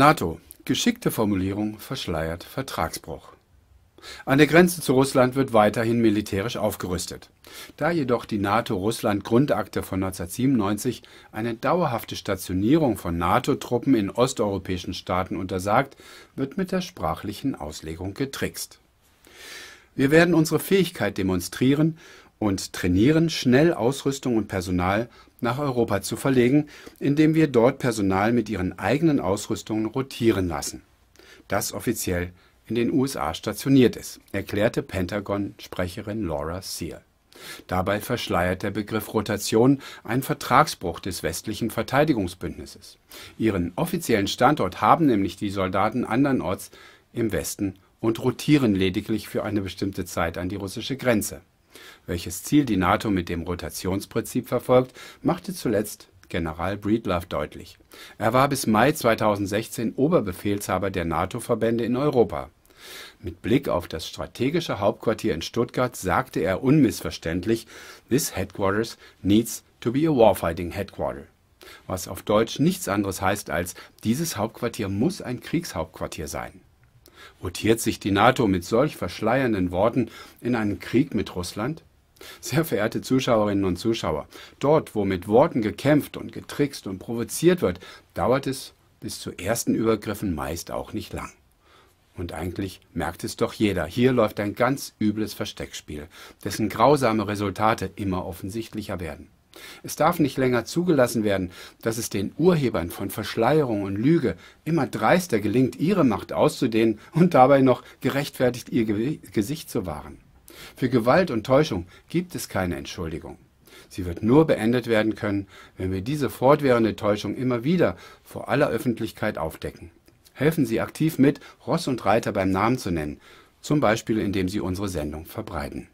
NATO. Geschickte Formulierung verschleiert Vertragsbruch. An der Grenze zu Russland wird weiterhin militärisch aufgerüstet. Da jedoch die NATO-Russland-Grundakte von 1997 eine dauerhafte Stationierung von NATO-Truppen in osteuropäischen Staaten untersagt, wird mit der sprachlichen Auslegung getrickst. Wir werden unsere Fähigkeit demonstrieren und trainieren, schnell Ausrüstung und Personal nach Europa zu verlegen, indem wir dort Personal mit ihren eigenen Ausrüstungen rotieren lassen, das offiziell in den USA stationiert ist, erklärte Pentagon-Sprecherin Laura Seal. Dabei verschleiert der Begriff Rotation einen Vertragsbruch des westlichen Verteidigungsbündnisses. Ihren offiziellen Standort haben nämlich die Soldaten andernorts im Westen und rotieren lediglich für eine bestimmte Zeit an die russische Grenze. Welches Ziel die NATO mit dem Rotationsprinzip verfolgt, machte zuletzt General Breedlove deutlich. Er war bis Mai 2016 Oberbefehlshaber der NATO-Verbände in Europa. Mit Blick auf das strategische Hauptquartier in Stuttgart sagte er unmissverständlich, This headquarters needs to be a warfighting headquarter. Was auf Deutsch nichts anderes heißt als, dieses Hauptquartier muss ein Kriegshauptquartier sein. Rotiert sich die NATO mit solch verschleiernden Worten in einen Krieg mit Russland? Sehr verehrte Zuschauerinnen und Zuschauer, dort, wo mit Worten gekämpft und getrickst und provoziert wird, dauert es bis zu ersten Übergriffen meist auch nicht lang. Und eigentlich merkt es doch jeder, hier läuft ein ganz übles Versteckspiel, dessen grausame Resultate immer offensichtlicher werden. Es darf nicht länger zugelassen werden, dass es den Urhebern von Verschleierung und Lüge immer dreister gelingt, ihre Macht auszudehnen und dabei noch gerechtfertigt ihr Ge Gesicht zu wahren. Für Gewalt und Täuschung gibt es keine Entschuldigung. Sie wird nur beendet werden können, wenn wir diese fortwährende Täuschung immer wieder vor aller Öffentlichkeit aufdecken. Helfen Sie aktiv mit, Ross und Reiter beim Namen zu nennen, zum Beispiel indem Sie unsere Sendung verbreiten.